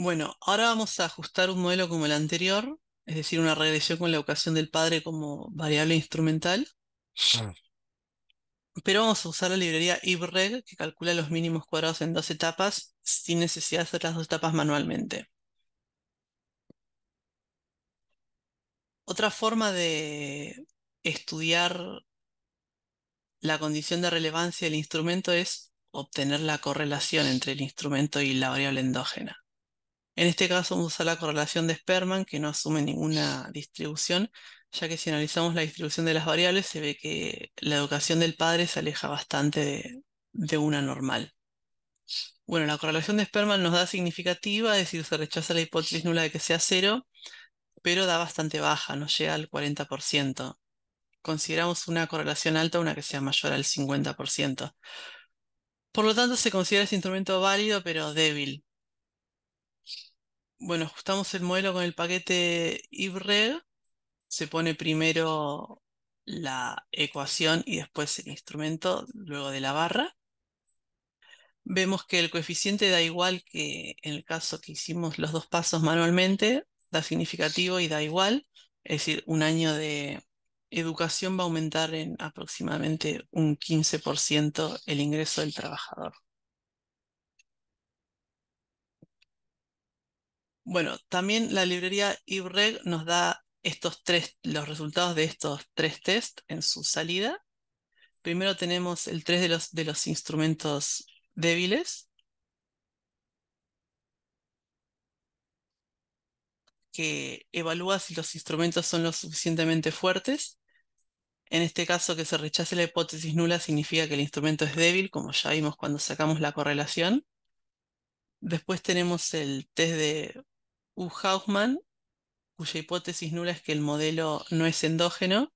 Bueno, ahora vamos a ajustar un modelo como el anterior, es decir, una regresión con la educación del padre como variable instrumental. Pero vamos a usar la librería IBREG, que calcula los mínimos cuadrados en dos etapas, sin necesidad de hacer las dos etapas manualmente. Otra forma de estudiar la condición de relevancia del instrumento es obtener la correlación entre el instrumento y la variable endógena. En este caso vamos a usar la correlación de Sperman, que no asume ninguna distribución, ya que si analizamos la distribución de las variables, se ve que la educación del padre se aleja bastante de, una normal. Bueno, la correlación de Sperman nos da significativa, es decir, se rechaza la hipótesis nula de que sea cero, pero da bastante baja, no llega al 40%. Consideramos una correlación alta una que sea mayor al 50%. Por lo tanto, se considera este instrumento válido, pero débil bueno, ajustamos el modelo con el paquete IBREG, se pone primero la ecuación y después el instrumento, luego de la barra. Vemos que el coeficiente da igual que en el caso que hicimos los dos pasos manualmente, da significativo y da igual, es decir, un año de educación va a aumentar en aproximadamente un 15% el ingreso del trabajador. Bueno, también la librería IBREG nos da estos tres, los resultados de estos tres test en su salida. Primero tenemos el test de los, de los instrumentos débiles, que evalúa si los instrumentos son lo suficientemente fuertes. En este caso, que se rechace la hipótesis nula significa que el instrumento es débil, como ya vimos cuando sacamos la correlación. Después tenemos el test de U. Hausmann, cuya hipótesis nula es que el modelo no es endógeno.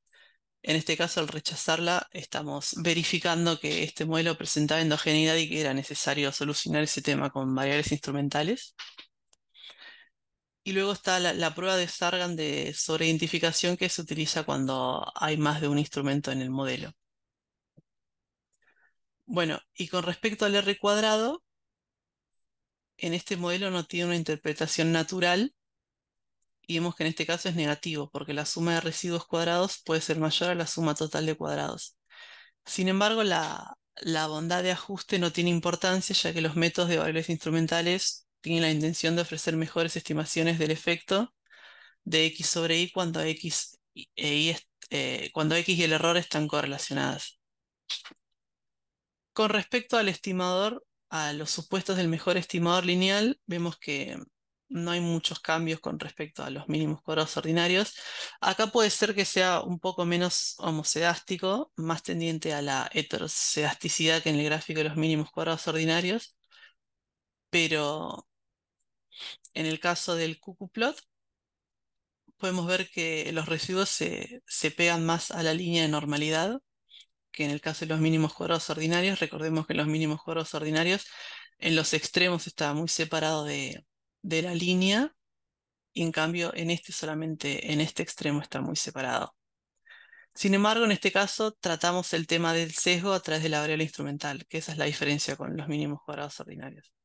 En este caso, al rechazarla, estamos verificando que este modelo presentaba endogeneidad y que era necesario solucionar ese tema con variables instrumentales. Y luego está la, la prueba de Sargan de sobreidentificación que se utiliza cuando hay más de un instrumento en el modelo. Bueno, y con respecto al R cuadrado, en este modelo no tiene una interpretación natural y vemos que en este caso es negativo, porque la suma de residuos cuadrados puede ser mayor a la suma total de cuadrados. Sin embargo, la, bondad de ajuste no tiene importancia, ya que los métodos de valores instrumentales tienen la intención de ofrecer mejores estimaciones del efecto de x sobre y cuando x y, e eh, cuando x y el error están correlacionadas. Con respecto al estimador, a los supuestos del mejor estimador lineal, vemos que no hay muchos cambios con respecto a los mínimos cuadrados ordinarios. Acá puede ser que sea un poco menos homocedástico, más tendiente a la heterocedasticidad que en el gráfico de los mínimos cuadrados ordinarios, pero en el caso del cuckoo plot podemos ver que los residuos se, se pegan más a la línea de normalidad que en el caso de los mínimos cuadrados ordinarios, recordemos que los mínimos cuadrados ordinarios en los extremos está muy separado de, la línea y en cambio en este solamente en este extremo está muy separado. Sin embargo, en este caso tratamos el tema del sesgo a través de la variable instrumental, que esa es la diferencia con los mínimos cuadrados ordinarios.